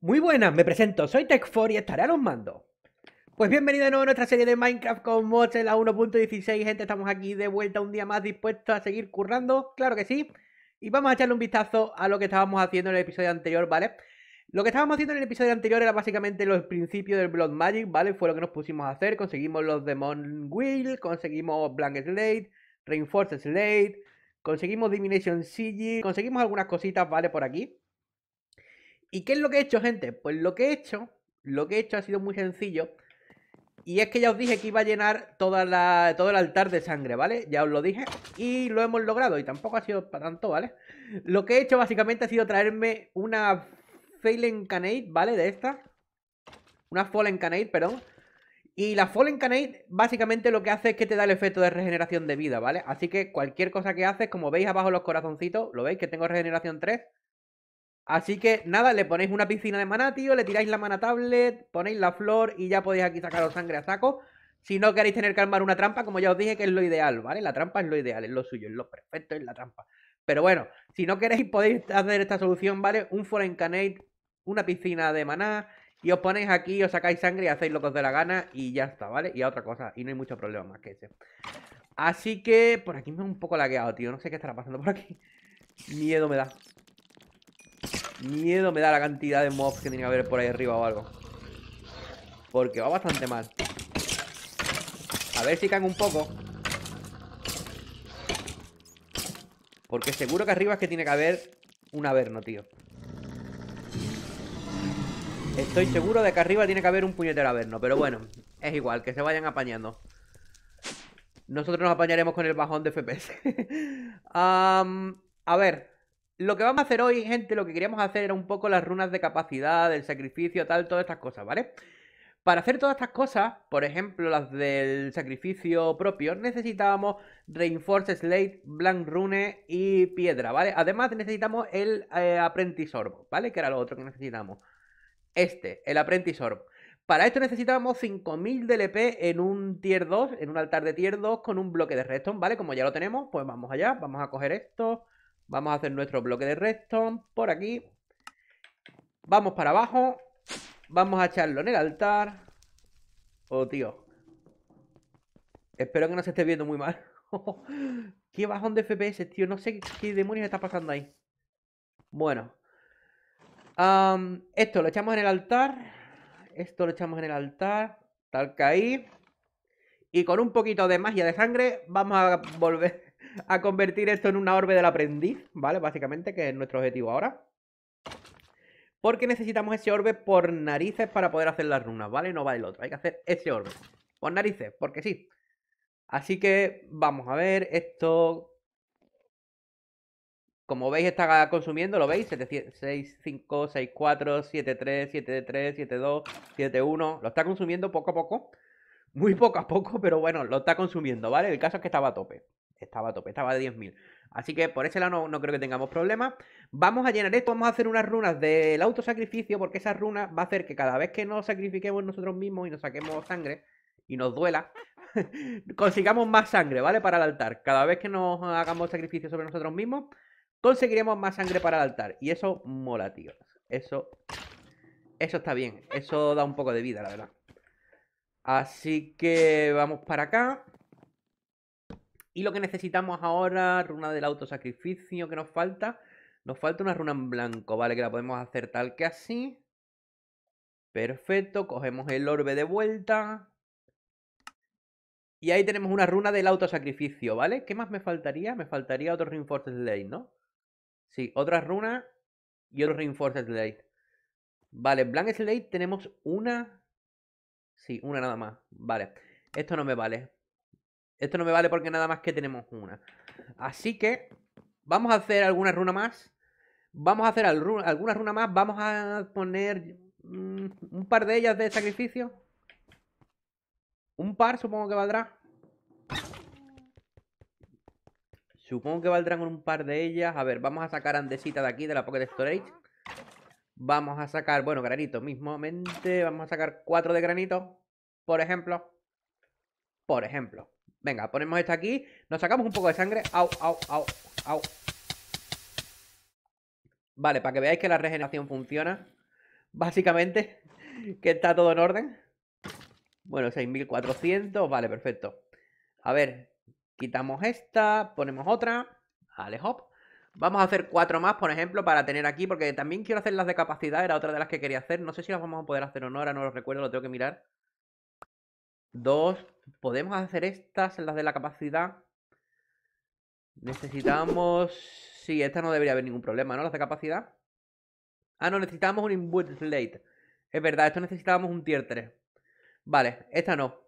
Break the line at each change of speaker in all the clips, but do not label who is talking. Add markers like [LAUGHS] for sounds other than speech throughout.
Muy buenas, me presento, soy Tech4 y estaré a los mandos. Pues bienvenido de nuevo a nuestra serie de Minecraft con mods en la 1.16, gente, estamos aquí de vuelta un día más dispuestos a seguir currando, claro que sí. Y vamos a echarle un vistazo a lo que estábamos haciendo en el episodio anterior, ¿vale? Lo que estábamos haciendo en el episodio anterior era básicamente los principios del Blood Magic, ¿vale? Fue lo que nos pusimos a hacer, conseguimos los Demon Wheel, conseguimos Blank Slate, Reinforced Slate, conseguimos Dimination Sigil, conseguimos algunas cositas, ¿vale? Por aquí. ¿Y qué es lo que he hecho, gente? Pues lo que he hecho, lo que he hecho ha sido muy sencillo. Y es que ya os dije que iba a llenar toda todo el altar de sangre, ¿vale? Ya os lo dije. Y lo hemos logrado. Y tampoco ha sido para tanto, ¿vale? Lo que he hecho básicamente ha sido traerme una Fallen Canade, ¿vale? De esta. Una Fallen Canate, perdón. Y la Fallen Canate básicamente lo que hace es que te da el efecto de regeneración de vida, ¿vale? Así que cualquier cosa que haces, como veis abajo los corazoncitos, lo veis que tengo regeneración 3. Así que nada, le ponéis una piscina de maná, tío, le tiráis la mana tablet, ponéis la flor y ya podéis aquí sacaros sangre a saco. Si no queréis tener que armar una trampa, como ya os dije, que es lo ideal, ¿vale? La trampa es lo ideal, es lo suyo, es lo perfecto, es la trampa. Pero bueno, si no queréis, podéis hacer esta solución, ¿vale? Un Foreign Canate, una piscina de maná, y os ponéis aquí, os sacáis sangre y hacéis lo que os dé la gana, y ya está, ¿vale? Y a otra cosa, y no hay mucho problema más que ese. Así que por aquí me he un poco lagueado, tío. No sé qué estará pasando por aquí. Miedo me da. Miedo me da la cantidad de mobs que tiene que haber por ahí arriba o algo. Porque va bastante mal. A ver si caen un poco. Porque seguro que arriba es que tiene que haber un averno, tío. Estoy seguro de que arriba tiene que haber un puñetero averno. Pero bueno, es igual, que se vayan apañando. Nosotros nos apañaremos con el bajón de FPS. [LAUGHS] a ver, lo que vamos a hacer hoy, gente, lo que queríamos hacer era un poco las runas de capacidad, el sacrificio, tal, todas estas cosas, ¿vale? Para hacer todas estas cosas, por ejemplo, las del sacrificio propio, necesitábamos Reinforce Slate, Blank Rune y Piedra, ¿vale? Además necesitamos el eh, ¿vale? Que era lo otro que necesitamos. Este, el Apprentice Orb. Para esto necesitábamos 5000 DLP en un tier 2, en un altar de tier 2 con un bloque de redstone, ¿vale? Como ya lo tenemos, pues vamos allá, vamos a coger esto, Vamos a hacer nuestro bloque de redstone por aquí. Vamos para abajo. Vamos a echarlo en el altar. Oh, tío. Espero que no se esté viendo muy mal. [LAUGHS] qué bajón de FPS, tío. No sé qué demonios está pasando ahí. Bueno. esto lo echamos en el altar. Esto lo echamos en el altar. Tal que ahí. Y con un poquito de magia de sangre vamos a volver a convertir esto en una orbe del aprendiz, ¿vale? Básicamente, que es nuestro objetivo ahora. Porque necesitamos ese orbe por narices para poder hacer las runas, ¿vale? No va el otro, hay que hacer ese orbe. Por narices, porque sí. Así que vamos a ver esto. Como veis está consumiendo, lo veis, 6, 5, 6, 4, 7, 3, 7, 3, 7, 2, 7, 1. Lo está consumiendo poco a poco. Muy poco a poco, pero bueno, lo está consumiendo, ¿vale? El caso es que estaba a tope estaba a tope, estaba de 10.000. Así que por ese lado no, creo que tengamos problemas. Vamos a llenar esto, vamos a hacer unas runas del autosacrificio, porque esa runa va a hacer que cada vez que nos sacrifiquemos nosotros mismos y nos saquemos sangre y nos duela, [LAUGHS] consigamos más sangre, ¿vale? Para el altar. Cada vez que nos hagamos sacrificio sobre nosotros mismos, conseguiremos más sangre para el altar. Y eso mola, tío. Eso, eso está bien. Eso da un poco de vida, la verdad. Así que vamos para acá. Y lo que necesitamos ahora, runa del autosacrificio que nos falta. Nos falta una runa en blanco, ¿vale? Que la podemos hacer tal que así. Perfecto, cogemos el orbe de vuelta. Y ahí tenemos una runa del autosacrificio, ¿vale? ¿Qué más me faltaría? Me faltaría otro Reinforced ley ¿no? Sí, otra runa y otro Reinforced ley Vale, Blank Slate tenemos una... Sí, una nada más. Vale, esto no me vale. Esto no me vale porque nada más que tenemos una. Así que vamos a hacer alguna runa más. Vamos a hacer alguna runa más. Vamos a poner mm, un par de ellas de sacrificio. Un par supongo que valdrá. Supongo que valdrán un par de ellas. A ver, vamos a sacar andesita de aquí, de la Pocket Storage. Vamos a sacar, bueno, granito mismamente. Vamos a sacar cuatro de granito, por ejemplo. Por ejemplo. Venga, ponemos esta aquí. Nos sacamos un poco de sangre. Au, au, au, au. Vale, para que veáis que la regeneración funciona. Básicamente, que está todo en orden. Bueno, 6400. Vale, perfecto. A ver, quitamos esta, ponemos otra. Ale, hop. Vamos a hacer cuatro más, por ejemplo, para tener aquí, porque también quiero hacer las de capacidad, era otra de las que quería hacer. No sé si las vamos a poder hacer o no, ahora no lo recuerdo, lo tengo que mirar. Dos, ¿podemos hacer estas, las de la capacidad? Necesitamos... Sí, esta no debería haber ningún problema, ¿no? Las de capacidad. Ah, no, necesitamos un Input slate. Es verdad, esto necesitábamos un tier 3. Vale, esta no.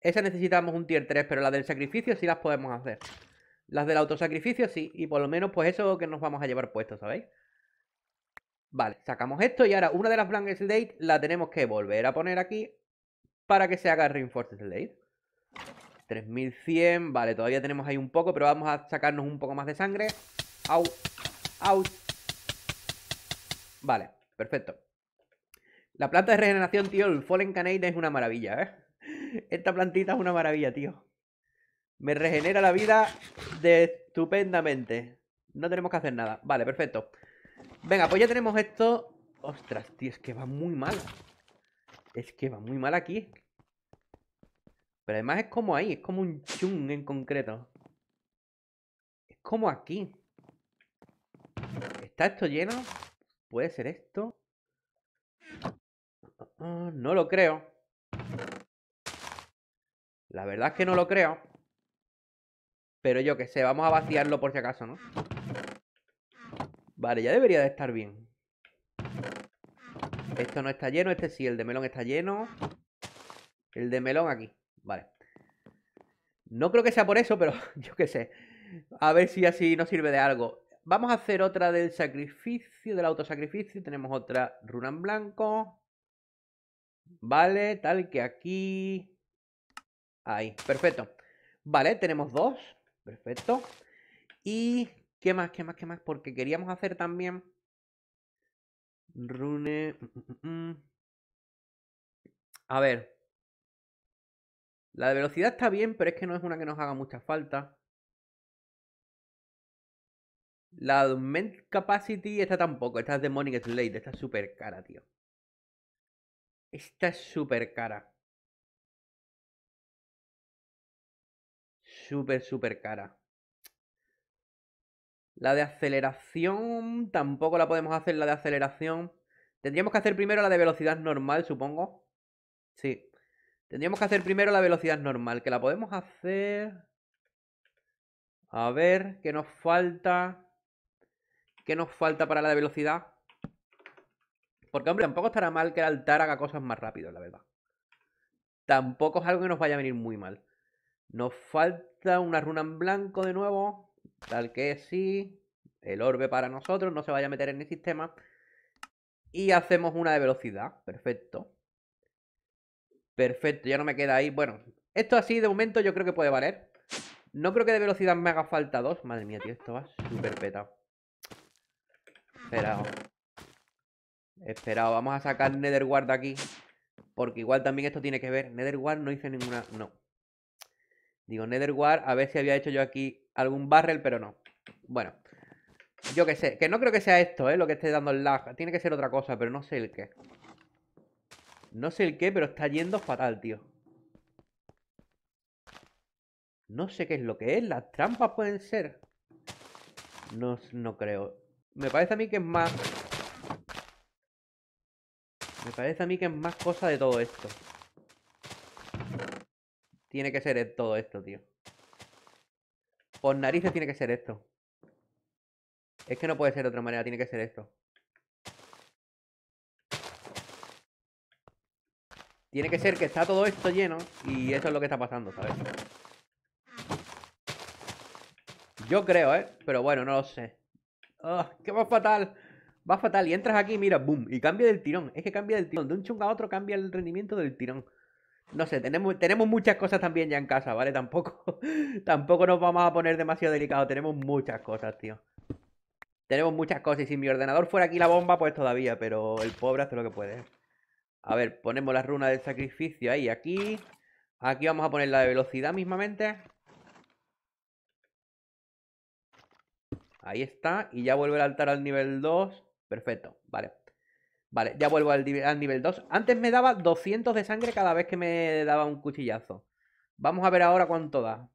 Esa necesitamos un tier 3, pero las del sacrificio sí las podemos hacer. Las del autosacrificio sí, y por lo menos pues eso que nos vamos a llevar puesto, ¿sabéis? Vale, sacamos esto y ahora una de las Blank Slate la tenemos que volver a poner aquí para que se haga Reinforced ley 3100, vale, todavía tenemos ahí un poco, pero vamos a sacarnos un poco más de sangre. Au, au. Vale, perfecto. La planta de regeneración, tío, el Fallen Canade es una maravilla, ¿eh? Esta plantita es una maravilla, tío. Me regenera la vida estupendamente. No tenemos que hacer nada. Vale, perfecto. Venga, pues ya tenemos esto. Ostras, tío, es que va muy mal. Es que va muy mal aquí. Pero además es como ahí, es como un chung en concreto. Es como aquí. ¿Está esto lleno? ¿Puede ser esto? Ah, no lo creo. La verdad es que no lo creo. Pero yo que sé, vamos a vaciarlo por si acaso, ¿no? Vale, ya debería de estar bien. Esto no está lleno, este sí, el de melón está lleno. El de melón aquí. Vale. No creo que sea por eso, pero [LAUGHS] yo qué sé. A ver si así nos sirve de algo. Vamos a hacer otra del sacrificio, del autosacrificio. Tenemos otra runa en blanco. Vale, tal que aquí. Ahí, perfecto. Vale, tenemos dos. Perfecto. Y... ¿Qué más, qué más, qué más? Porque queríamos hacer también... Rune... Mm, mm, mm, a ver. La de velocidad está bien, pero es que no es una que nos haga mucha falta. La de Capacity, esta tampoco. Esta es de Monic Slade. Esta es súper cara, tío. Esta es súper cara. Súper, súper cara. La de aceleración tampoco la podemos hacer, la de aceleración. Tendríamos que hacer primero la de velocidad normal, supongo. Sí. Tendríamos que hacer primero la velocidad normal, que la podemos hacer... A ver, ¿qué nos falta? ¿Qué nos falta para la de velocidad? Porque, hombre, tampoco estará mal que el altar haga cosas más rápido, la verdad. Tampoco es algo que nos vaya a venir muy mal. Nos falta una runa en blanco de nuevo. Tal que sí. El orbe para nosotros, no se vaya a meter en el sistema. Y hacemos una de velocidad. Perfecto. Perfecto, ya no me queda ahí. Bueno, esto así de momento yo creo que puede valer. No creo que de velocidad me haga falta dos. Madre mía, tío, esto va súper petado. Esperado. Esperado, vamos a sacar Netherguard de aquí. Porque igual también esto tiene que ver. Netherguard no hice ninguna... No. Digo, Netherguard, a ver si había hecho yo aquí algún barrel, pero no. Bueno. Yo qué sé. Que no creo que sea esto, ¿eh? Lo que esté dando el lag. Tiene que ser otra cosa, pero no sé el qué. No sé el qué, pero está yendo fatal, tío. No sé qué es lo que es. Las trampas pueden ser. No, no creo. Me parece a mí que es más... Me parece a mí que es más cosa de todo esto. Tiene que ser todo esto, tío. Por narices tiene que ser esto. Es que no puede ser de otra manera, tiene que ser esto. Tiene que ser que está todo esto lleno y eso es lo que está pasando, ¿sabes? Yo creo, ¿eh? Pero bueno, no lo sé. Oh, ah, ¡Qué va fatal! Va fatal. Y entras aquí, mira, boom. Y cambia del tirón. Es que cambia del tirón. De un chung a otro cambia el rendimiento del tirón. No sé, tenemos, tenemos muchas cosas también ya en casa, ¿vale? Tampoco, [LAUGHS] tampoco nos vamos a poner demasiado delicados. Tenemos muchas cosas, tío. Tenemos muchas cosas. Y si mi ordenador fuera aquí la bomba, pues todavía. Pero el pobre hace lo que puede. A ver, ponemos la runa del sacrificio ahí, aquí. Aquí vamos a poner la de velocidad mismamente. Ahí está. Y ya vuelve el altar al nivel 2. Perfecto, vale. Vale, ya vuelvo al, al nivel 2. Antes me daba 200 de sangre cada vez que me daba un cuchillazo. Vamos a ver ahora cuánto da.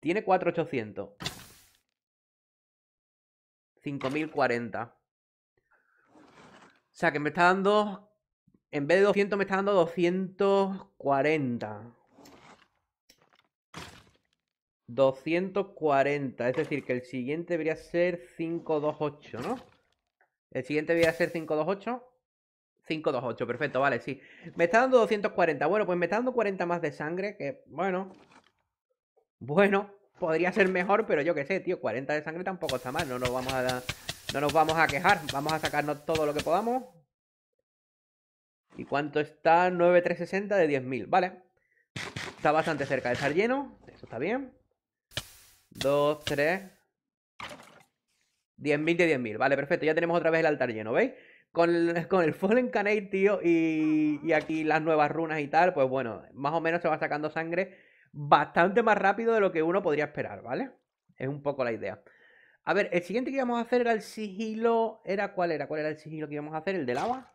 Tiene 4800. 5040. O sea que me está dando en vez de 200 me está dando 240. 240, es decir, que el siguiente debería ser 528, ¿no? El siguiente debería ser 528. 528, perfecto, vale, sí. Me está dando 240. Bueno, pues me está dando 40 más de sangre, que bueno. Bueno, podría ser mejor, pero yo qué sé, tío, 40 de sangre tampoco está mal, no nos vamos a no nos vamos a quejar, vamos a sacarnos todo lo que podamos. ¿Y cuánto está 9,360 de 10.000? Vale. Está bastante cerca de estar lleno. Eso está bien. 2, 3. 10.000 de 10.000. Vale, perfecto. Ya tenemos otra vez el altar lleno, ¿veis? Con el, [LAUGHS] con el Fallen Canate, tío, y, y aquí las nuevas runas y tal, pues bueno, más o menos se va sacando sangre bastante más rápido de lo que uno podría esperar, ¿vale? Es un poco la idea. A ver, el siguiente que íbamos a hacer era el sigilo. ¿Era cuál era? ¿Cuál era el sigilo que íbamos a hacer? ¿El del agua?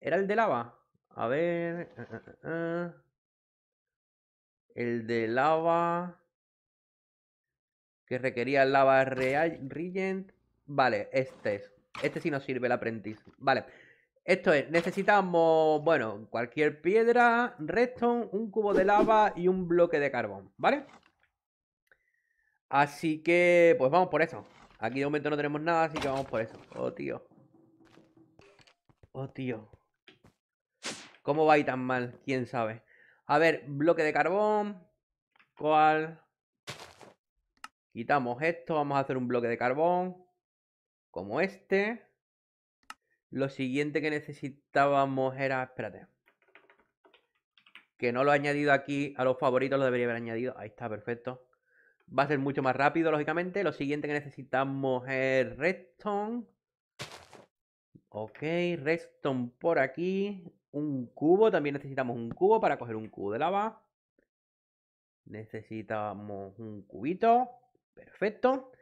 ¿Era el de lava? A ver. Eh, eh, eh, el de lava. Que requería lava regent. Vale, este es. Este sí nos sirve el aprendiz. Vale. Esto es, necesitamos, bueno, cualquier piedra, redstone, un cubo de lava y un bloque de carbón, ¿vale? Así que, pues vamos por eso. Aquí de momento no tenemos nada, así que vamos por eso. Oh, tío. Oh, tío. ¿Cómo va a tan mal? ¿Quién sabe? A ver, bloque de carbón. ¿Cuál? Quitamos esto. Vamos a hacer un bloque de carbón. Como este. Lo siguiente que necesitábamos era... Espérate. Que no lo he añadido aquí a los favoritos. Lo debería haber añadido. Ahí está, perfecto. Va a ser mucho más rápido, lógicamente. Lo siguiente que necesitamos es redstone. Ok, redstone por aquí un cubo. También necesitamos un cubo para coger un cubo de lava. Necesitamos un cubito. Perfecto.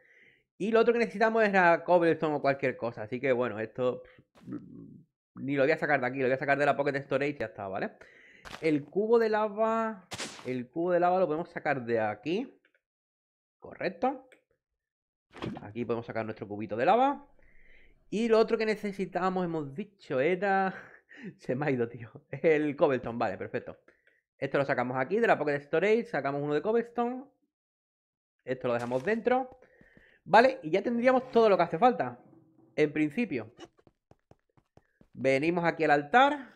Y lo otro que necesitamos es la cobblestone o cualquier cosa. Así que bueno, esto mm, ni lo voy a sacar de aquí. Lo voy a sacar de la Pocket Storage y ya está, ¿vale? El cubo de lava... El cubo de lava lo podemos sacar de aquí. Correcto. Aquí podemos sacar nuestro cubito de lava. Y lo otro que necesitamos, hemos dicho, era... [LAUGHS] Se me ha ido, tío. El Cobblestone, vale, perfecto. Esto lo sacamos aquí de la Pocket Storage. Sacamos uno de Cobblestone. Esto lo dejamos dentro. Vale, y ya tendríamos todo lo que hace falta. En principio. Venimos aquí al altar.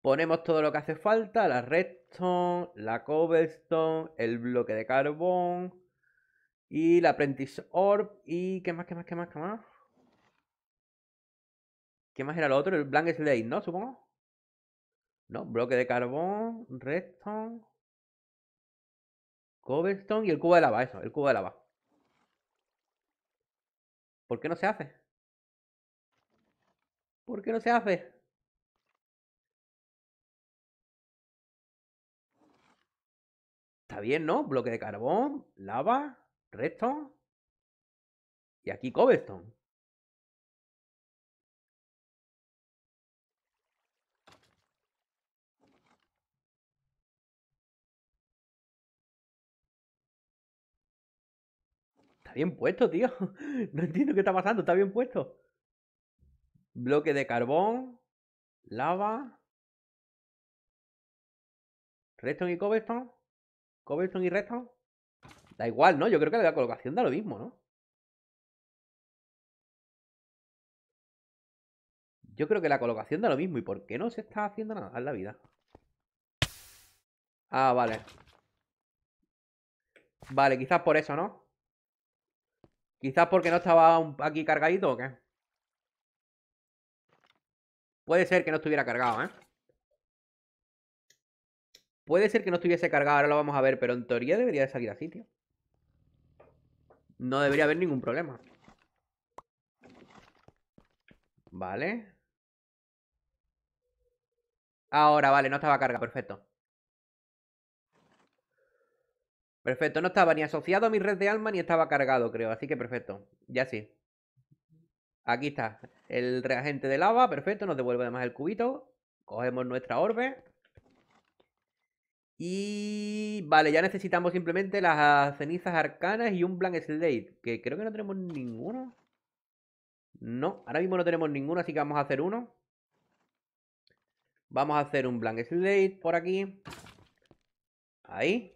Ponemos todo lo que hace falta. La redstone, la cobblestone, el bloque de carbón. Y la apprentice orb. Y qué más, qué más, qué más, qué más. ¿Qué más era lo otro? El Blank Slate, ¿no? Supongo. No, bloque de carbón, redstone, cobblestone y el cubo de lava, eso, el cubo de lava. ¿Por qué no se hace? ¿Por qué no se hace? Está bien, ¿no? Bloque de carbón, lava, redstone y aquí cobblestone. bien puesto, tío. [LAUGHS] No entiendo qué está pasando, está bien puesto. Bloque de carbón, lava. Reston y Cobblestone. Cobblestone y Reston. Da igual, ¿no? Yo creo que la colocación da lo mismo, ¿no? Yo creo que la colocación da lo mismo. ¿Y por qué no se está haciendo nada en la vida? Ah, vale. Vale, quizás por eso, ¿no? Quizás porque no estaba aquí cargadito o qué. Puede ser que no estuviera cargado, ¿eh? Puede ser que no estuviese cargado, ahora lo vamos a ver, pero en teoría debería de salir a sitio No debería haber ningún problema. Vale. Ahora, vale, no estaba cargado, perfecto. Perfecto, no estaba ni asociado a mi red de alma ni estaba cargado, creo. Así que perfecto, ya sí. Aquí está el reagente de lava, perfecto, nos devuelve además el cubito. Cogemos nuestra orbe. Y... Vale, ya necesitamos simplemente las cenizas arcanas y un Blank Slate, que creo que no tenemos ninguno. No, ahora mismo no tenemos ninguno, así que vamos a hacer uno. Vamos a hacer un Blank Slate por aquí. Ahí.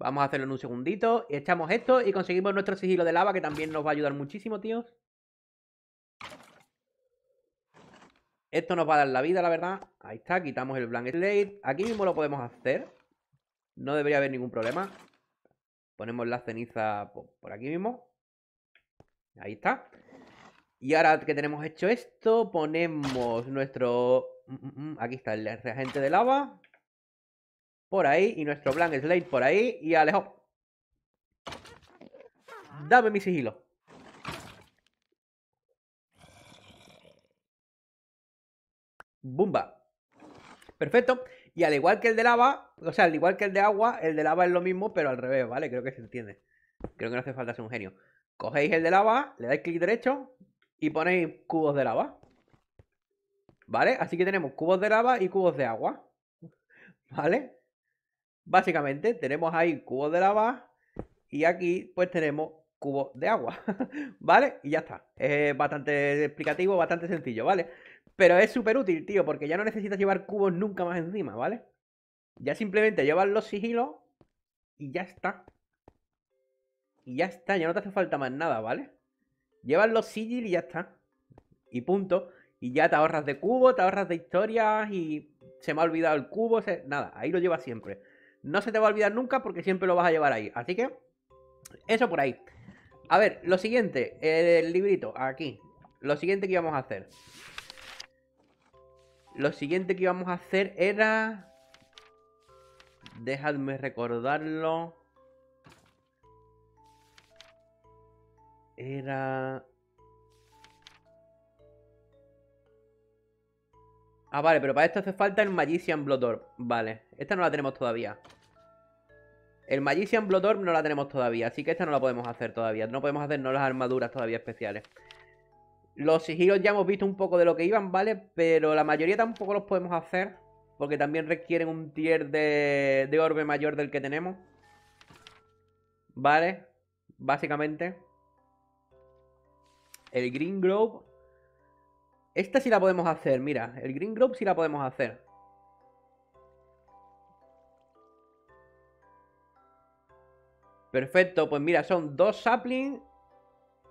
Vamos a hacerlo en un segundito. Echamos esto y conseguimos nuestro sigilo de lava, que también nos va a ayudar muchísimo, tíos. Esto nos va a dar la vida, la verdad. Ahí está, quitamos el Blank Slate. Aquí mismo lo podemos hacer. No debería haber ningún problema. Ponemos la ceniza por aquí mismo. Ahí está. Y ahora que tenemos hecho esto, ponemos nuestro... Mm, mm, mm, aquí está el reagente de lava por ahí y nuestro Blank Slate por ahí y Alejo. Dame mi sigilo. Bumba. Perfecto. Y al igual que el de lava, o sea, al igual que el de agua, el de lava es lo mismo, pero al revés, ¿vale? Creo que se entiende. Creo que no hace falta ser un genio. Cogéis el de lava, le dais clic derecho y ponéis cubos de lava. ¿Vale? Así que tenemos cubos de lava y cubos de agua. [LAUGHS] ¿Vale? básicamente tenemos ahí cubo de lava y aquí pues tenemos cubo de agua, [LAUGHS] ¿vale? Y ya está. Es bastante explicativo, bastante sencillo, ¿vale? Pero es súper útil, tío, porque ya no necesitas llevar cubos nunca más encima, ¿vale? Ya simplemente llevas los sigilos y ya está. Y ya está, ya no te hace falta más nada, ¿vale? Llevas los sigilos y ya está. Y punto. Y ya te ahorras de cubo, te ahorras de historias y se me ha olvidado el cubo, nada, ahí lo llevas siempre. No se te va a olvidar nunca porque siempre lo vas a llevar ahí. Así que, eso por ahí. A ver, lo siguiente, el librito, aquí. Lo siguiente que íbamos a hacer. Lo siguiente que íbamos a hacer era... Dejadme recordarlo. Era... Ah, vale, pero para esto hace falta el Magician Orb, Vale, esta no la tenemos todavía. El Magician Orb no la tenemos todavía, así que esta no la podemos hacer todavía. No podemos hacernos las armaduras todavía especiales. Los sigilos ya hemos visto un poco de lo que iban, ¿vale? Pero la mayoría tampoco los podemos hacer. Porque también requieren un tier de, de orbe mayor del que tenemos. ¿Vale? Básicamente. El Green Grove esta sí la podemos hacer, mira. El Green Grove sí la podemos hacer. Perfecto, pues mira, son dos saplings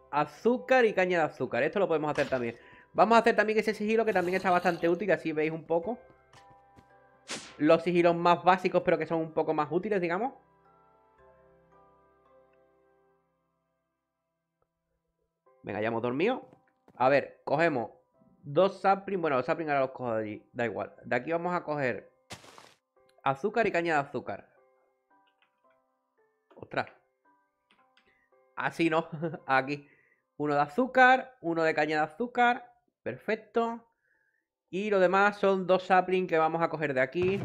azúcar y caña de azúcar. Esto lo podemos hacer también. Vamos a hacer también ese sigilo que también está bastante útil, así veis un poco. Los sigilos más básicos, pero que son un poco más útiles, digamos. Venga, ya hemos dormido. A ver, cogemos Dos saplings, bueno, los saplings ahora los cojo de allí, da igual. De aquí vamos a coger azúcar y caña de azúcar. Ostras. Así no, [LAUGHS] aquí. Uno de azúcar, uno de caña de azúcar. Perfecto. Y lo demás son dos sapling que vamos a coger de aquí.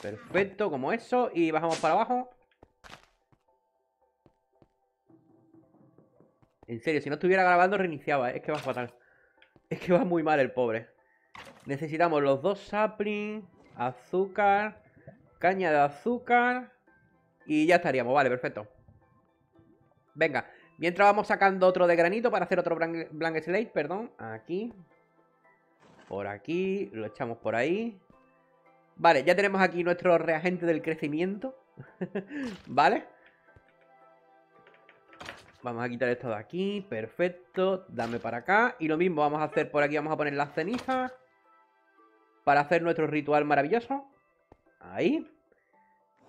Perfecto, como eso. Y bajamos para abajo. En serio, si no estuviera grabando reiniciaba, ¿eh? es que va fatal. Es que va muy mal el pobre. Necesitamos los dos saplings, azúcar, caña de azúcar y ya estaríamos. Vale, perfecto. Venga, mientras vamos sacando otro de granito para hacer otro blanco slate, perdón, aquí. Por aquí, lo echamos por ahí. Vale, ya tenemos aquí nuestro reagente del crecimiento. [LAUGHS] ¿Vale? vale Vamos a quitar esto de aquí, perfecto. Dame para acá. Y lo mismo vamos a hacer por aquí, vamos a poner las cenizas. Para hacer nuestro ritual maravilloso. Ahí.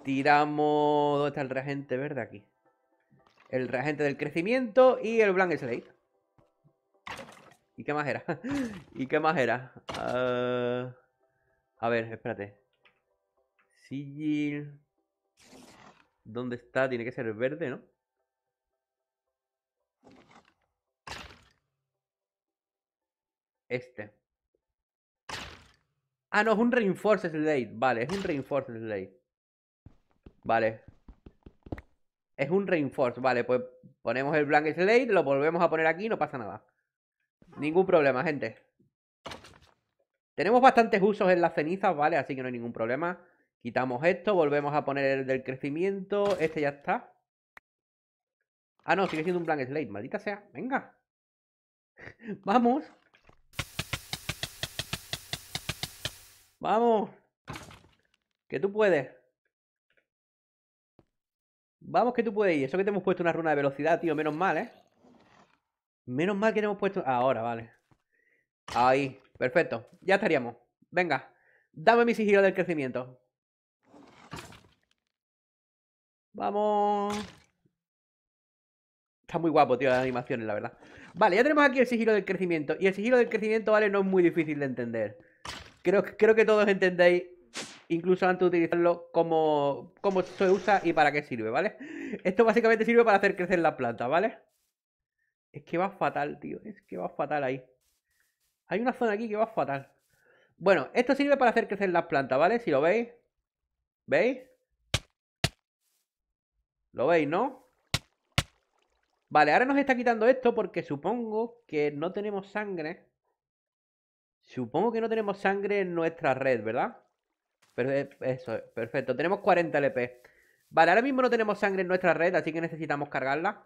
Tiramos... ¿Dónde está el reagente verde? Aquí. El reagente del crecimiento y el Blank Slate. ¿Y qué más era? [LAUGHS] ¿Y qué más era? Ah, a ver, espérate. Sigil... ¿Dónde está? Tiene que ser verde, ¿no? Este. Ah, no, es un reinforce Slate. Vale, es un reinforce Slate. Vale. Es un reinforce Vale, pues ponemos el Blank Slate, lo volvemos a poner aquí no pasa nada. Ningún problema, gente. Tenemos bastantes usos en las cenizas, ¿vale? Así que no hay ningún problema. Quitamos esto, volvemos a poner el del crecimiento. Este ya está. Ah, no, sigue siendo un Blank Slate. Maldita sea. Venga. [LAUGHS] Vamos. Vamos. Que tú puedes. Vamos que tú puedes Y Eso que te hemos puesto una runa de velocidad, tío. Menos mal, ¿eh? Menos mal que te hemos puesto... Ahora, vale. Ahí. Perfecto. Ya estaríamos. Venga. Dame mi sigilo del crecimiento. Vamos. Está muy guapo, tío, las animaciones, la verdad. Vale, ya tenemos aquí el sigilo del crecimiento. Y el sigilo del crecimiento, vale, no es muy difícil de entender creo, que todos entendéis, incluso antes de utilizarlo, cómo, cómo se usa y para qué sirve, ¿vale? Esto básicamente sirve para hacer crecer la planta ¿vale? Es que va fatal, tío. Es que va fatal ahí. Hay una zona aquí que va fatal. Bueno, esto sirve para hacer crecer las plantas, ¿vale? Si lo veis. ¿Veis? ¿Lo veis, no? Vale, ahora nos está quitando esto porque supongo que no tenemos sangre. Supongo que no tenemos sangre en nuestra red, ¿verdad? Pero eso, perfecto. Tenemos 40 LP. Vale, ahora mismo no tenemos sangre en nuestra red, así que necesitamos cargarla.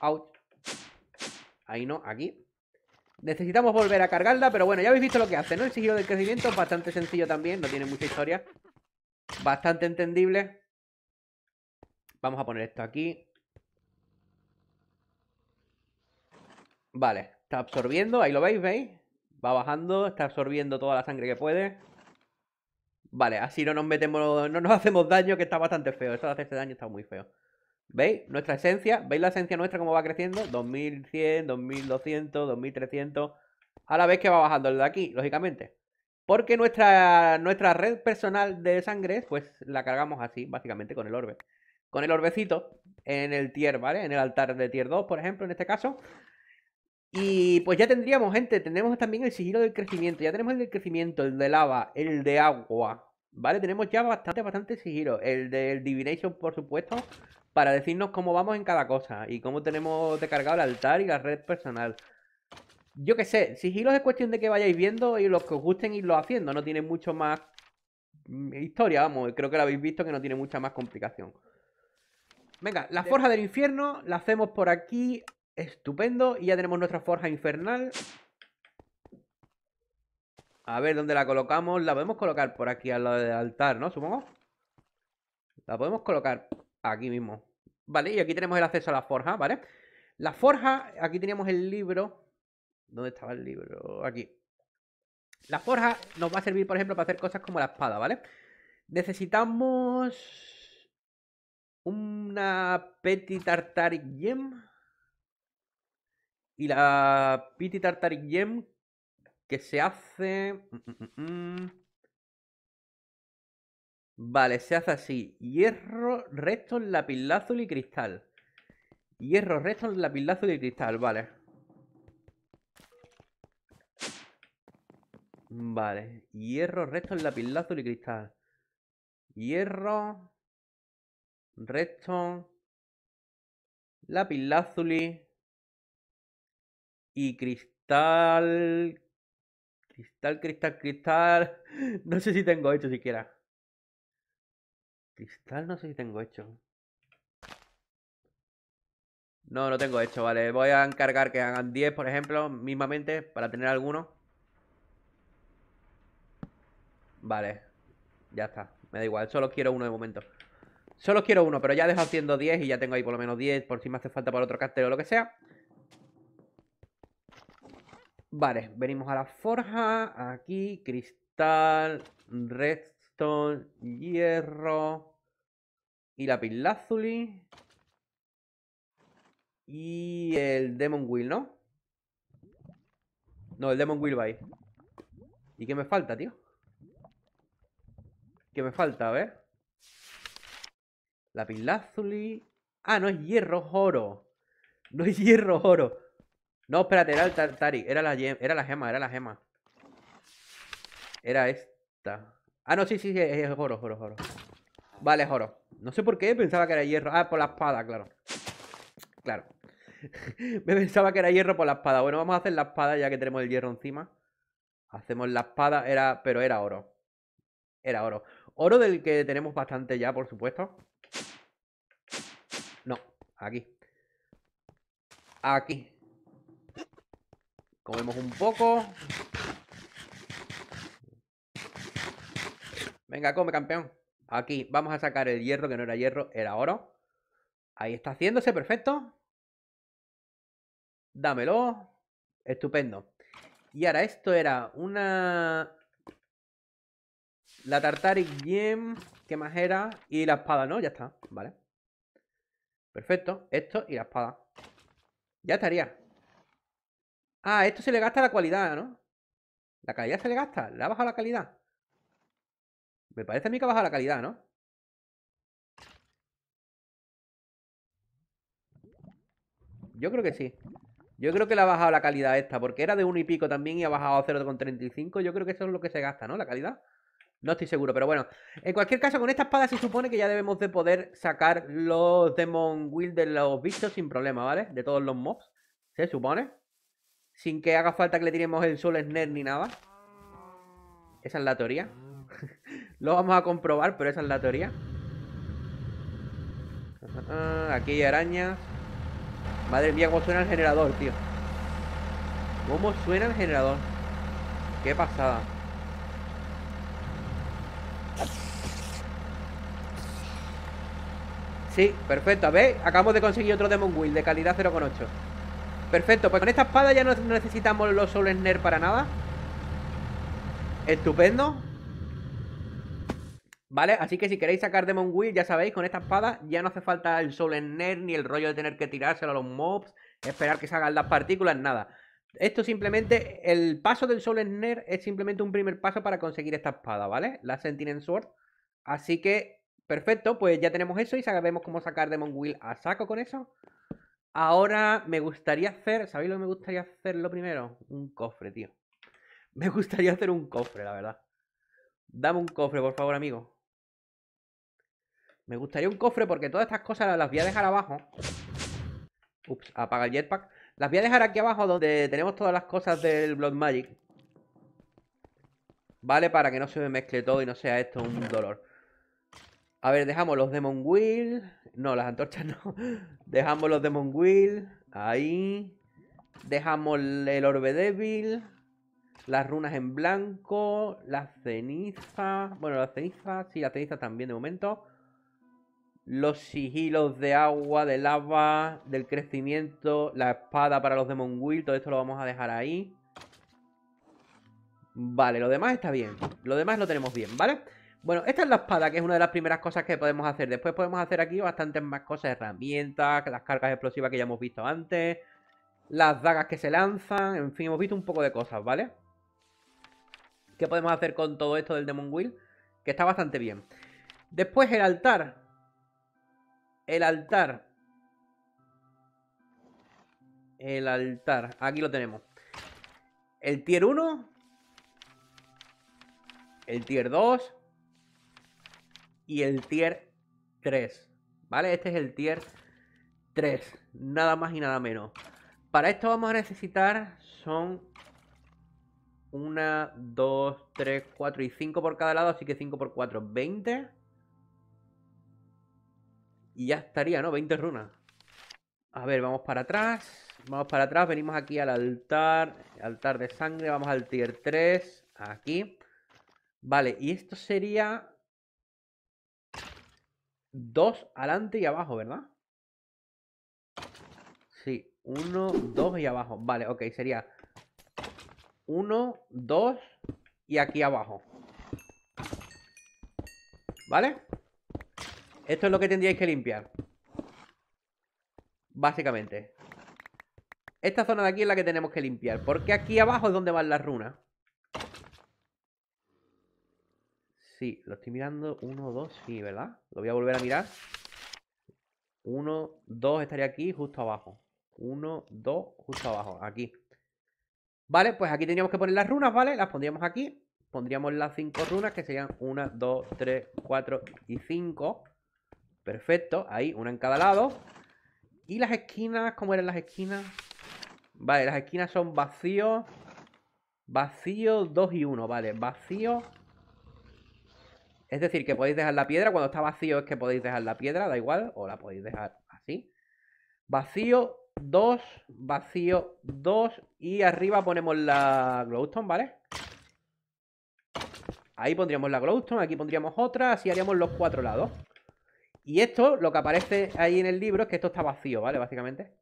Out. Ahí no, aquí. Necesitamos volver a cargarla, pero bueno, ya habéis visto lo que hace, ¿no? El sigilo del crecimiento es bastante sencillo también, no tiene mucha historia. Bastante entendible. Vamos a poner esto aquí. Vale, está absorbiendo, ahí lo veis, ¿veis? Va bajando, está absorbiendo toda la sangre que puede. Vale, así no nos metemos, no nos [LAUGHS] hacemos daño, que está bastante feo. Esto de hacerse daño está muy feo. ¿Veis? Nuestra esencia, ¿veis la esencia nuestra cómo va creciendo? 2100, 2200, 2300. A la vez que va bajando el de aquí, lógicamente. Porque nuestra, nuestra red personal de sangre, pues la cargamos así, básicamente, con el orbe. Con el orbecito en el tier, ¿vale? En el altar de tier 2, por ejemplo, en este caso. Y pues ya tendríamos, gente, tenemos también el sigilo del crecimiento. Ya tenemos el del crecimiento, el de lava, el de agua. ¿Vale? Tenemos ya bastante, bastante sigilo. El del Divination, por supuesto, para decirnos cómo vamos en cada cosa y cómo tenemos descargado el altar y la red personal. Yo qué sé, sigilos es cuestión de que vayáis viendo y los que os gusten irlo haciendo. No tiene mucho más mm, historia, vamos. Creo que lo habéis visto que no tiene mucha más complicación. Venga, la forja del infierno la hacemos por aquí Estupendo. Y ya tenemos nuestra forja infernal. A ver dónde la colocamos. La podemos colocar por aquí al lado del altar, ¿no? Supongo. La podemos colocar aquí mismo. Vale, y aquí tenemos el acceso a la forja, ¿vale? La forja, aquí teníamos el libro. ¿Dónde estaba el libro? Aquí. La forja nos va a servir, por ejemplo, para hacer cosas como la espada, ¿vale? Necesitamos una Petit Tartar Gem. Y la Piti Tartaric Gem que se hace... Mm, mm, mm, vale, se hace así. Hierro, resto lapislázuli y cristal. Hierro, resto lapislázuli y cristal, vale. Vale. Hierro, resto lapislázuli y cristal. Hierro, resto, lapislázuli y Cristal. Cristal, cristal, cristal. [LAUGHS] No sé si tengo hecho siquiera. Cristal, no sé si tengo hecho. No, no tengo hecho, vale. Voy a encargar que hagan 10, por ejemplo, mismamente, para tener alguno. Vale. Ya está. Me da igual, solo quiero uno de momento. Solo quiero uno, pero ya dejo haciendo 10 y ya tengo ahí por lo menos 10, por si me hace falta para otro cartel o lo que sea. Vale, venimos a la forja. Aquí, cristal, redstone, hierro. Y la pilazuli. Y el Demon Wheel, ¿no? No, el Demon Wheel va ahí. ¿Y qué me falta, tío? ¿Qué me falta? A ver. La pilazuli. Ah, no es hierro, oro. No es hierro, oro. No, espérate, era el Tartari. Era la, era la gema, era la gema. Era esta. Ah, no, sí, sí, es, oro, oro, oro. Vale, oro. No sé por qué pensaba que era hierro. Ah, por la espada, claro. Claro. [LAUGHS] Me pensaba que era hierro por la espada. Bueno, vamos a hacer la espada ya que tenemos el hierro encima. Hacemos la espada, era, pero era oro. Era oro. Oro del que tenemos bastante ya, por supuesto. No, aquí. Aquí. Comemos un poco. Venga, come, campeón. Aquí vamos a sacar el hierro, que no era hierro, era oro. Ahí está haciéndose, perfecto. Dámelo. Estupendo. Y ahora, esto era una... La Tartaric Gem, ¿Qué más era? Y la espada, ¿no? Ya está, vale. Perfecto. Esto y la espada. Ya estaría. Ah, esto se le gasta la calidad, ¿no? La calidad se le gasta, la baja la calidad. Me parece a mí que ha bajado la calidad, ¿no? Yo creo que sí. Yo creo que le ha bajado la calidad esta, porque era de uno y pico también y ha bajado a 0,35. Yo creo que eso es lo que se gasta, ¿no? La calidad. No estoy seguro, pero bueno. En cualquier caso, con esta espada se supone que ya debemos de poder sacar los Demon Wild de los bichos sin problema, ¿vale? De todos los mobs, se supone sin que haga falta que le tiremos el sol Snare ni nada. Esa es la teoría. [LAUGHS] Lo vamos a comprobar, pero esa es la teoría. Ah, aquí hay arañas. Madre mía, cómo suena el generador, tío. ¿Cómo suena el generador? Qué pasada. Sí, perfecto. A ver, acabamos de conseguir otro Demon Wheel de calidad 0,8. Perfecto, pues con esta espada ya no necesitamos los Soul para nada. Estupendo. ¿Vale? Así que si queréis sacar Demon Will, ya sabéis, con esta espada ya no hace falta el Soul Snare ni el rollo de tener que tirárselo a los mobs, esperar que salgan las partículas, nada. Esto simplemente, el paso del Soul es simplemente un primer paso para conseguir esta espada, ¿vale? La Sentinel Sword. Así que, perfecto, pues ya tenemos eso y sabemos cómo sacar Demon Will a saco con eso. Ahora me gustaría hacer, ¿sabéis lo que me gustaría hacer lo primero? Un cofre, tío. [LAUGHS] Me gustaría hacer un cofre, la verdad. Dame un cofre, por favor, amigo. Me gustaría un cofre porque todas estas cosas las voy a dejar abajo. Ups, apaga el jetpack. Las voy a dejar aquí abajo donde tenemos todas las cosas del Blood Magic. ¿Vale? Para que no se me mezcle todo y no sea esto un dolor. A ver, dejamos los Demon Wheel. No, las antorchas no. [LAUGHS] Dejamos los Demon Wheel. Ahí. Dejamos el Orbe Débil. Las runas en blanco. Las cenizas. Bueno, las cenizas. Sí, las cenizas también de momento. Los sigilos de agua, de lava, del crecimiento. La espada para los Demon Will, Todo esto lo vamos a dejar ahí. Vale, lo demás está bien. Lo demás lo tenemos bien, ¿vale? vale bueno, esta es la espada, que es una de las primeras cosas que podemos hacer. Después podemos hacer aquí bastantes más cosas, herramientas, las cargas explosivas que ya hemos visto antes, las dagas que se lanzan, en fin, hemos visto un poco de cosas, ¿vale? ¿Qué podemos hacer con todo esto del Demon Wheel? Que está bastante bien. Después el altar. El altar. El altar. Aquí lo tenemos. El tier 1. El tier 2 y el tier 3. ¿Vale? Este es el tier 3. Nada más y nada menos. Para esto vamos a necesitar son 1, 2, 3, 4 y 5 por cada lado. Así que 5 por 4, 20. Y ya estaría, ¿no? 20 runas. A ver, vamos para atrás. Vamos para atrás. Venimos aquí al altar. Altar de sangre. Vamos al tier 3. Aquí. Vale, y esto sería dos adelante y abajo, ¿verdad? Sí, uno, dos y abajo. Vale, ok, sería uno, dos y aquí abajo. ¿Vale? Esto es lo que tendríais que limpiar. Básicamente. Esta zona de aquí es la que tenemos que limpiar. Porque aquí abajo es donde van las runas. Sí, lo estoy mirando. Uno, dos, sí, ¿verdad? Lo voy a volver a mirar. Uno, dos, estaría aquí, justo abajo. Uno, dos, justo abajo, aquí. Vale, pues aquí teníamos que poner las runas, ¿vale? Las pondríamos aquí. Pondríamos las cinco runas, que serían una, dos, tres, cuatro y cinco. Perfecto, ahí, una en cada lado. ¿Y las esquinas? ¿Cómo eran las esquinas? Vale, las esquinas son vacío, vacío, dos y uno vale, vacío, es decir, que podéis dejar la piedra, cuando está vacío es que podéis dejar la piedra, da igual, o la podéis dejar así. Vacío dos, vacío 2 y arriba ponemos la glowstone, ¿vale? Ahí pondríamos la glowstone, aquí pondríamos otra, así haríamos los cuatro lados. Y esto, lo que aparece ahí en el libro es que esto está vacío, ¿vale? Básicamente.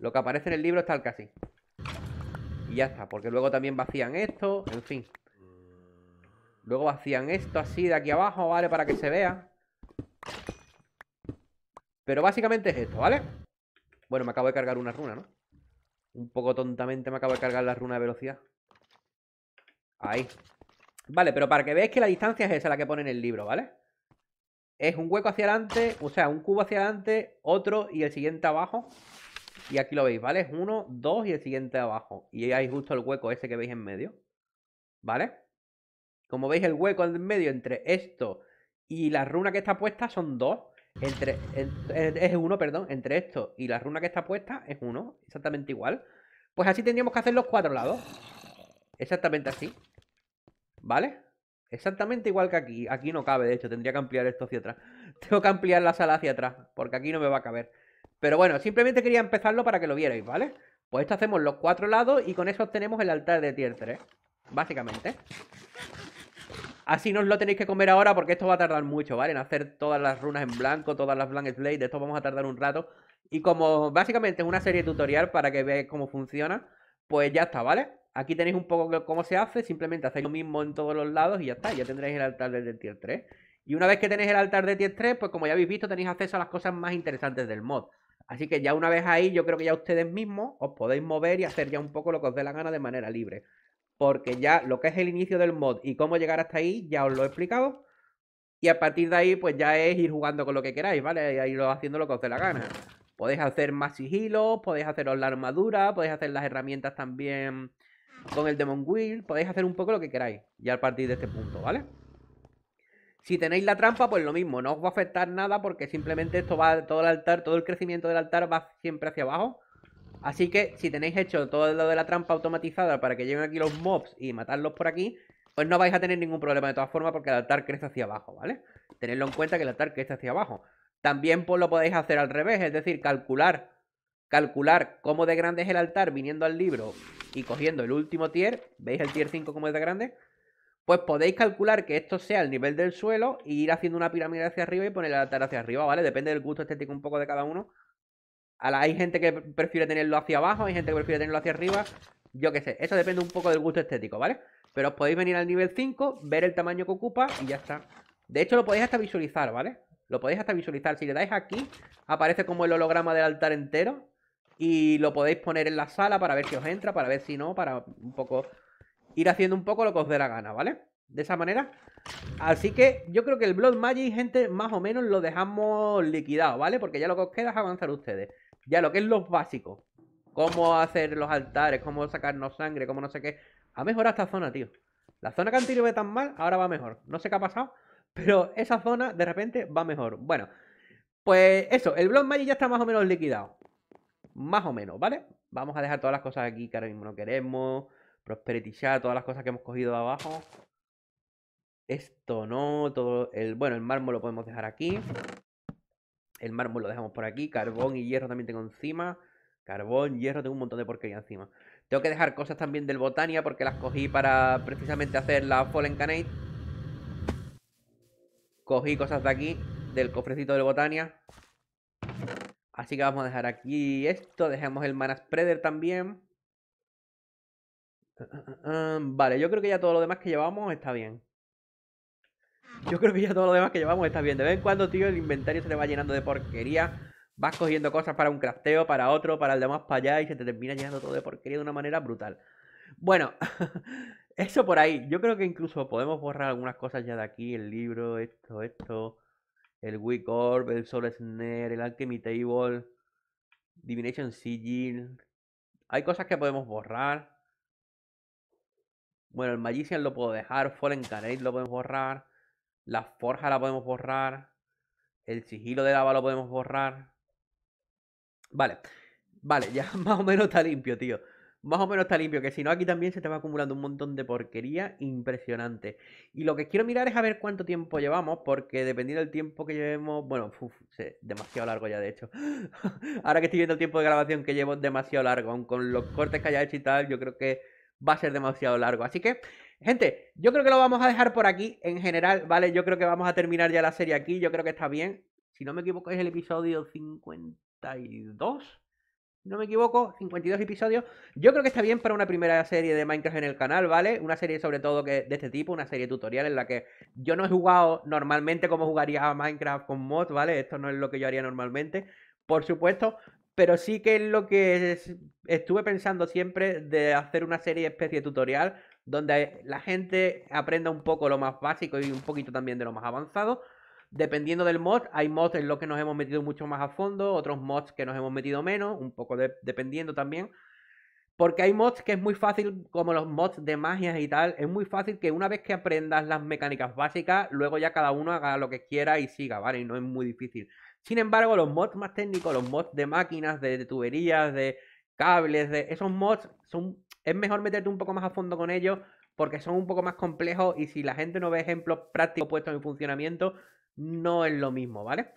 Lo que aparece en el libro está el casi. Y ya está, porque luego también vacían esto, en fin. Luego hacían esto así de aquí abajo, ¿vale? Para que se vea. Pero básicamente es esto, ¿vale? Bueno, me acabo de cargar una runa, ¿no? Un poco tontamente me acabo de cargar la runa de velocidad. Ahí. Vale, pero para que veáis que la distancia es esa la que pone en el libro, ¿vale? Es un hueco hacia adelante, o sea, un cubo hacia adelante, otro y el siguiente abajo. Y aquí lo veis, ¿vale? Es uno, dos y el siguiente abajo. Y ahí hay justo el hueco ese que veis en medio. ¿Vale? Como veis, el hueco en medio entre esto y la runa que está puesta son dos. Entre, es uno, perdón, entre esto y la runa que está puesta es uno, exactamente igual. Pues así tendríamos que hacer los cuatro lados. Exactamente así. ¿Vale? Exactamente igual que aquí. Aquí no cabe, de hecho, tendría que ampliar esto hacia atrás. [LAUGHS] Tengo que ampliar la sala hacia atrás, porque aquí no me va a caber. Pero bueno, simplemente quería empezarlo para que lo vierais, ¿vale? Pues esto hacemos los cuatro lados y con eso obtenemos el altar de tier 3, básicamente. Así no os lo tenéis que comer ahora porque esto va a tardar mucho, ¿vale? En hacer todas las runas en blanco, todas las Blank Blade, esto vamos a tardar un rato. Y como básicamente es una serie de tutorial para que veáis cómo funciona, pues ya está, ¿vale? Aquí tenéis un poco cómo se hace, simplemente hacéis lo mismo en todos los lados y ya está, ya tendréis el altar del tier 3. Y una vez que tenéis el altar de tier 3, pues como ya habéis visto, tenéis acceso a las cosas más interesantes del mod. Así que ya una vez ahí, yo creo que ya ustedes mismos os podéis mover y hacer ya un poco lo que os dé la gana de manera libre porque ya lo que es el inicio del mod y cómo llegar hasta ahí, ya os lo he explicado. Y a partir de ahí, pues ya es ir jugando con lo que queráis, ¿vale? Y ahí haciendo lo que os dé la gana. Podéis hacer más sigilos, podéis haceros la armadura, podéis hacer las herramientas también con el Demon Wheel, podéis hacer un poco lo que queráis, ya a partir de este punto, ¿vale? Si tenéis la trampa, pues lo mismo, no os va a afectar nada porque simplemente esto va, todo el altar, todo el crecimiento del altar va siempre hacia abajo Así que si tenéis hecho todo lo de la trampa automatizada para que lleguen aquí los mobs y matarlos por aquí, pues no vais a tener ningún problema de todas formas porque el altar crece hacia abajo, ¿vale? Tenedlo en cuenta que el altar crece hacia abajo. También pues lo podéis hacer al revés, es decir, calcular calcular cómo de grande es el altar viniendo al libro y cogiendo el último tier, ¿veis el tier 5 cómo es de grande? Pues podéis calcular que esto sea el nivel del suelo y ir haciendo una pirámide hacia arriba y poner el altar hacia arriba, ¿vale? Depende del gusto estético un poco de cada uno, hay gente que prefiere tenerlo hacia abajo, hay gente que prefiere tenerlo hacia arriba. Yo qué sé, eso depende un poco del gusto estético, ¿vale? Pero os podéis venir al nivel 5, ver el tamaño que ocupa y ya está. De hecho, lo podéis hasta visualizar, ¿vale? Lo podéis hasta visualizar. Si le dais aquí, aparece como el holograma del altar entero. Y lo podéis poner en la sala para ver si os entra, para ver si no, para un poco ir haciendo un poco lo que os dé la gana, ¿vale? De esa manera. Así que yo creo que el Blood Magic, gente, más o menos lo dejamos liquidado, ¿vale? Porque ya lo que os queda es avanzar ustedes ya lo que es lo básico cómo hacer los altares, cómo sacarnos sangre, cómo no sé qué, ha mejorado esta zona, tío. La zona que antes iba tan mal, ahora va mejor. No sé qué ha pasado, [LAUGHS] pero esa zona de repente va mejor. Bueno, pues eso, el Blood Magic ya está más o menos liquidado. Más o menos, ¿vale? Vamos a dejar todas las cosas aquí que ahora mismo no queremos. Prosperity todas las cosas que hemos cogido de abajo. Esto no, todo el... Bueno, el mármol lo podemos dejar aquí. El mármol lo dejamos por aquí. Carbón y hierro también tengo encima. Carbón, hierro, tengo un montón de porquería encima. Tengo que dejar cosas también del Botania porque las cogí para precisamente hacer la Fallen Canate. Cogí cosas de aquí, del cofrecito del Botania. Así que vamos a dejar aquí esto. Dejamos el Mana Spreader también. Ah, ah, ah, vale, yo creo que ya todo lo demás que llevamos está bien. Yo creo que ya todo lo demás que llevamos está bien. De vez en cuando, tío, el inventario se le va llenando de porquería. Vas cogiendo cosas para un crafteo, para otro, para el demás para allá y se te termina llenando todo de porquería de una manera brutal. Bueno, [LAUGHS] eso por ahí. Yo creo que incluso podemos borrar algunas cosas ya de aquí. El libro, esto, esto. El Wick Orb, el Soul Snare, el Alchemy Table, Divination Sigil. Hay cosas que podemos borrar. Bueno, el Magician lo puedo dejar. Fallen Canary lo podemos borrar. La forja la podemos borrar. El sigilo de lava lo podemos borrar. Vale. Vale, ya [LAUGHS] más o menos está limpio, tío. Más o menos está limpio, que si no aquí también se te va acumulando un montón de porquería impresionante. Y lo que quiero mirar es a ver cuánto tiempo llevamos, porque dependiendo del tiempo que llevemos... Bueno, demasiado largo ya, de hecho. [LAUGHS] Ahora que estoy viendo el tiempo de grabación que llevo, demasiado largo. aunque con los cortes que haya hecho y tal, yo creo que va a ser demasiado largo. Así que Gente, yo creo que lo vamos a dejar por aquí en general, ¿vale? Yo creo que vamos a terminar ya la serie aquí, yo creo que está bien. Si no me equivoco, es el episodio 52. no me equivoco, 52 episodios. Yo creo que está bien para una primera serie de Minecraft en el canal, ¿vale? Una serie sobre todo que de este tipo, una serie tutorial en la que yo no he jugado normalmente como jugaría a Minecraft con mods, ¿vale? Esto no es lo que yo haría normalmente, por supuesto, pero sí que es lo que estuve pensando siempre de hacer una serie especie tutorial donde la gente aprenda un poco lo más básico y un poquito también de lo más avanzado. Dependiendo del mod, hay mods en los que nos hemos metido mucho más a fondo, otros mods que nos hemos metido menos, un poco dependiendo también. Porque hay mods que es muy fácil, como los mods de magia y tal, es muy fácil que una vez que aprendas las mecánicas básicas, luego ya cada uno haga lo que quiera y siga, ¿vale? Y no es muy difícil. Sin embargo, los mods más técnicos, los mods de máquinas, de, de tuberías, de cables, de esos mods son es mejor meterte un poco más a fondo con ellos porque son un poco más complejos y si la gente no ve ejemplos prácticos puestos en funcionamiento, no es lo mismo, ¿vale?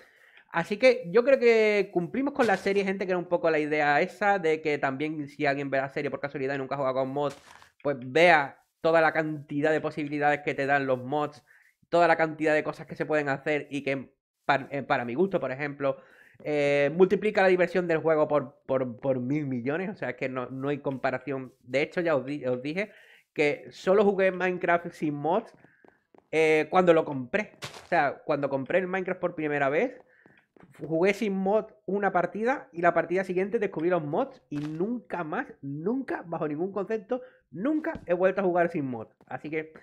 Así que yo creo que cumplimos con la serie, gente, que era un poco la idea esa de que también si alguien ve la serie por casualidad y nunca jugado con mods, pues vea toda la cantidad de posibilidades que te dan los mods, toda la cantidad de cosas que se pueden hacer y que para mi gusto, por ejemplo, eh, multiplica la diversión del juego por, mil millones, o sea que no, hay comparación. De hecho, ya os, dije que solo jugué Minecraft sin mods eh, cuando lo compré. O sea, cuando compré el Minecraft por primera vez, jugué sin mod una partida y la partida siguiente descubrí los mods y nunca más, nunca, bajo ningún concepto, nunca he vuelto a jugar sin mod. Así que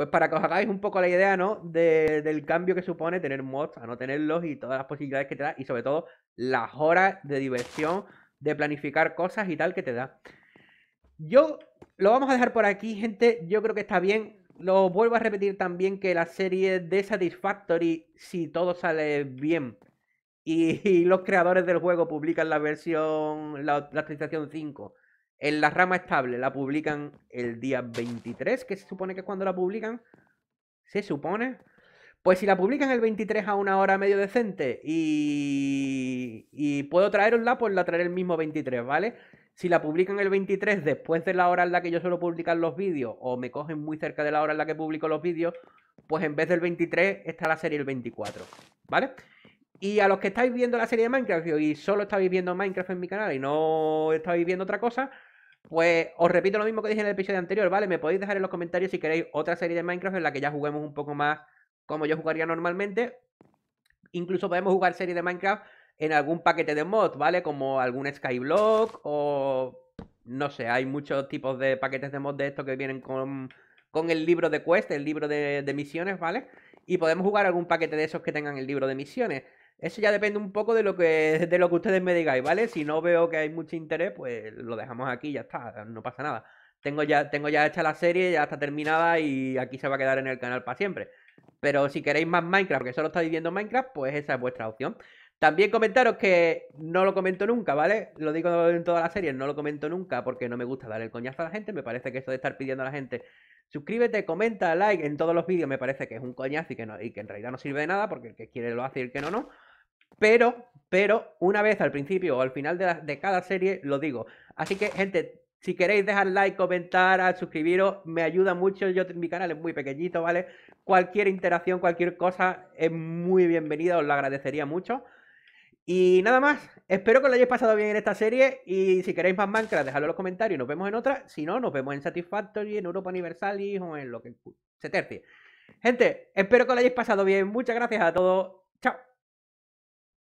pues para que os hagáis un poco la idea, ¿no? del cambio que supone tener mods a no tenerlos y todas las posibilidades que te da y sobre todo las horas de diversión, de planificar cosas y tal que te da. Yo lo vamos a dejar por aquí, gente. Yo creo que está bien. Lo vuelvo a repetir también que la serie de Satisfactory, si todo sale bien y, [LAUGHS] y los creadores del juego publican la versión, la actualización 5 en la rama estable la publican el día 23, que se supone que es cuando la publican. Se supone. Pues si la publican el 23 a una hora medio decente y, y puedo traerosla, pues la traeré el mismo 23, ¿vale? Si la publican el 23 después de la hora en la que yo suelo publicar los vídeos o me cogen muy cerca de la hora en la que publico los vídeos, pues en vez del 23 está la serie el 24, ¿vale? Y a los que estáis viendo la serie de Minecraft y solo estáis viendo Minecraft en mi canal y no estáis viendo otra cosa, pues os repito lo mismo que dije en el episodio anterior, ¿vale? Me podéis dejar en los comentarios si queréis otra serie de Minecraft en la que ya juguemos un poco más como yo jugaría normalmente. Incluso podemos jugar serie de Minecraft en algún paquete de mod, ¿vale? Como algún Skyblock o... No sé, hay muchos tipos de paquetes de mod de estos que vienen con, el libro de quest, el libro de misiones, ¿vale? Y podemos jugar algún paquete de esos que tengan el libro de misiones. Eso ya depende un poco de lo que de lo que ustedes me digáis, ¿vale? Si no veo que hay mucho interés, pues lo dejamos aquí, ya está, no pasa nada. Tengo ya, tengo ya hecha la serie, ya está terminada y aquí se va a quedar en el canal para siempre. Pero si queréis más Minecraft, porque solo está viendo Minecraft, pues esa es vuestra opción. También comentaros que no lo comento nunca, ¿vale? Lo digo en toda la serie, no lo comento nunca porque no me gusta dar el coñazo a la gente. Me parece que eso de estar pidiendo a la gente suscríbete, comenta, like en todos los vídeos me parece que es un coñazo y que, y que en realidad no sirve de nada porque el que quiere lo hace y el que no, no. Pero, pero, una vez al principio o al final de, cada serie lo digo. Así que, gente, si queréis dejar like, comentar, ah, suscribiros, me ayuda mucho. Yo, mi canal es muy pequeñito, ¿vale? Cualquier interacción, cualquier cosa es muy bienvenida, os lo agradecería mucho. Y nada más, espero que lo hayáis pasado bien en esta serie y si queréis más mancras dejadlo en los comentarios y nos vemos en otra. Si no, nos vemos en Satisfactory, en Europa Universalis o en lo que se tercie. Gente, espero que lo hayáis pasado bien. Muchas gracias a todos. Chao.